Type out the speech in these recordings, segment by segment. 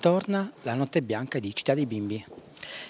Torna la notte bianca di Città dei Bimbi.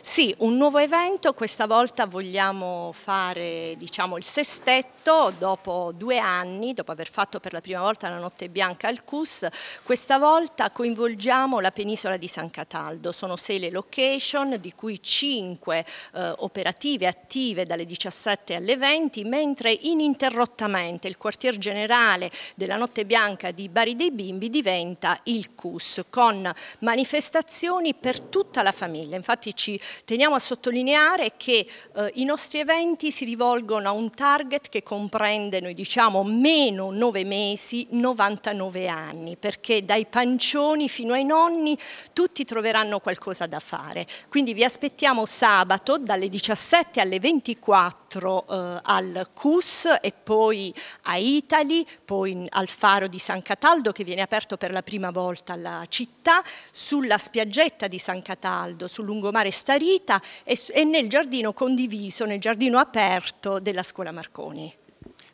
Sì, un nuovo evento, questa volta vogliamo fare diciamo, il sestetto dopo due anni, dopo aver fatto per la prima volta la Notte Bianca al CUS, questa volta coinvolgiamo la penisola di San Cataldo, sono sei le location di cui cinque eh, operative attive dalle 17 alle 20, mentre ininterrottamente il quartier generale della Notte Bianca di Bari dei Bimbi diventa il CUS, con manifestazioni per tutta la famiglia, infatti ci Teniamo a sottolineare che eh, i nostri eventi si rivolgono a un target che comprende, noi diciamo, meno 9 mesi, 99 anni, perché dai pancioni fino ai nonni tutti troveranno qualcosa da fare. Quindi vi aspettiamo sabato dalle 17 alle 24 teatro eh, al CUS e poi a Itali, poi in, al faro di San Cataldo che viene aperto per la prima volta alla città, sulla spiaggetta di San Cataldo, sul lungomare Starita e, e nel giardino condiviso, nel giardino aperto della scuola Marconi.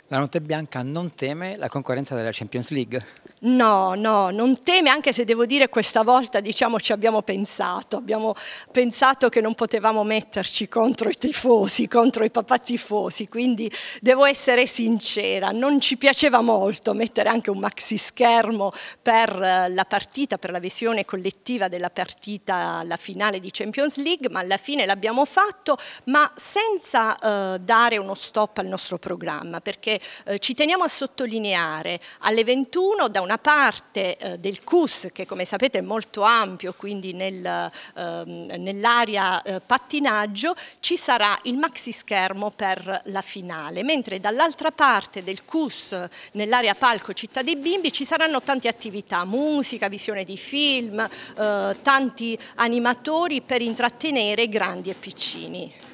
La Notte Bianca non teme la concorrenza della Champions League. No, no, non teme, anche se devo dire questa volta diciamo ci abbiamo pensato, abbiamo pensato che non potevamo metterci contro i tifosi, contro i papà tifosi, quindi devo essere sincera, non ci piaceva molto mettere anche un maxi schermo per eh, la partita, per la visione collettiva della partita, la finale di Champions League, ma alla fine l'abbiamo fatto, ma senza eh, dare uno stop al nostro programma, perché eh, ci teniamo a sottolineare alle 21 da un una parte eh, del CUS che come sapete è molto ampio, quindi nel, ehm, nell'area eh, pattinaggio ci sarà il maxi schermo per la finale, mentre dall'altra parte del CUS nell'area palco città dei bimbi ci saranno tante attività, musica, visione di film, eh, tanti animatori per intrattenere grandi e piccini.